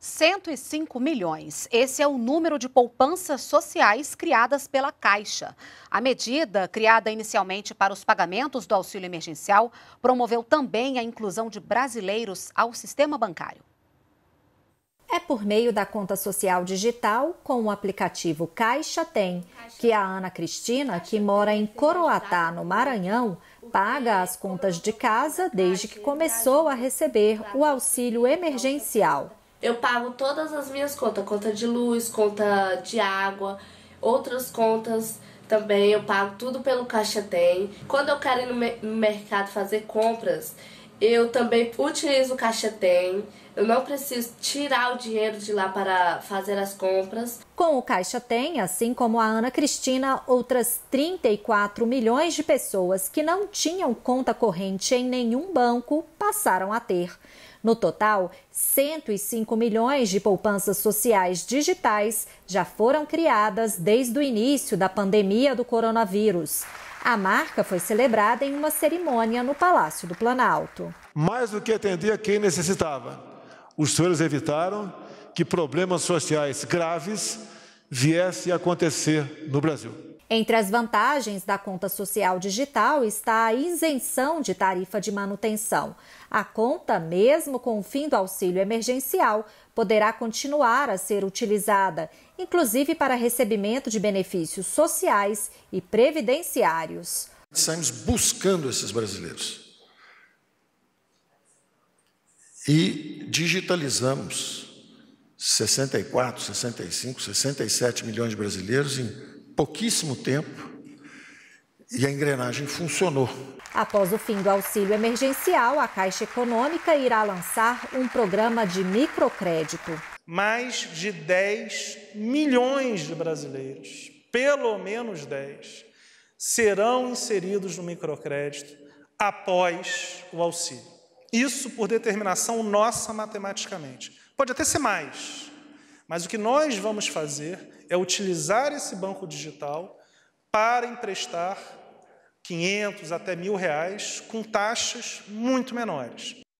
105 milhões. Esse é o número de poupanças sociais criadas pela Caixa. A medida, criada inicialmente para os pagamentos do auxílio emergencial, promoveu também a inclusão de brasileiros ao sistema bancário. É por meio da conta social digital com o aplicativo Caixa Tem que a Ana Cristina, que mora em Coroatá, no Maranhão, paga as contas de casa desde que começou a receber o auxílio é emergencial. Eu pago todas as minhas contas, conta de luz, conta de água, outras contas também, eu pago tudo pelo Caixa Tem. Quando eu quero ir no mercado fazer compras, eu também utilizo o Caixa Tem. Eu não preciso tirar o dinheiro de lá para fazer as compras. Com o Caixa Tem, assim como a Ana Cristina, outras 34 milhões de pessoas que não tinham conta corrente em nenhum banco passaram a ter. No total, 105 milhões de poupanças sociais digitais já foram criadas desde o início da pandemia do coronavírus. A marca foi celebrada em uma cerimônia no Palácio do Planalto. Mais do que atender a quem necessitava, os senhores evitaram que problemas sociais graves viessem a acontecer no Brasil. Entre as vantagens da conta social digital está a isenção de tarifa de manutenção. A conta, mesmo com o fim do auxílio emergencial, poderá continuar a ser utilizada, inclusive para recebimento de benefícios sociais e previdenciários. Saímos buscando esses brasileiros e digitalizamos 64, 65, 67 milhões de brasileiros em pouquíssimo tempo e a engrenagem funcionou. Após o fim do auxílio emergencial, a Caixa Econômica irá lançar um programa de microcrédito. Mais de 10 milhões de brasileiros, pelo menos 10, serão inseridos no microcrédito após o auxílio. Isso por determinação nossa matematicamente. Pode até ser mais, mas o que nós vamos fazer é utilizar esse banco digital para emprestar 500 até mil reais com taxas muito menores.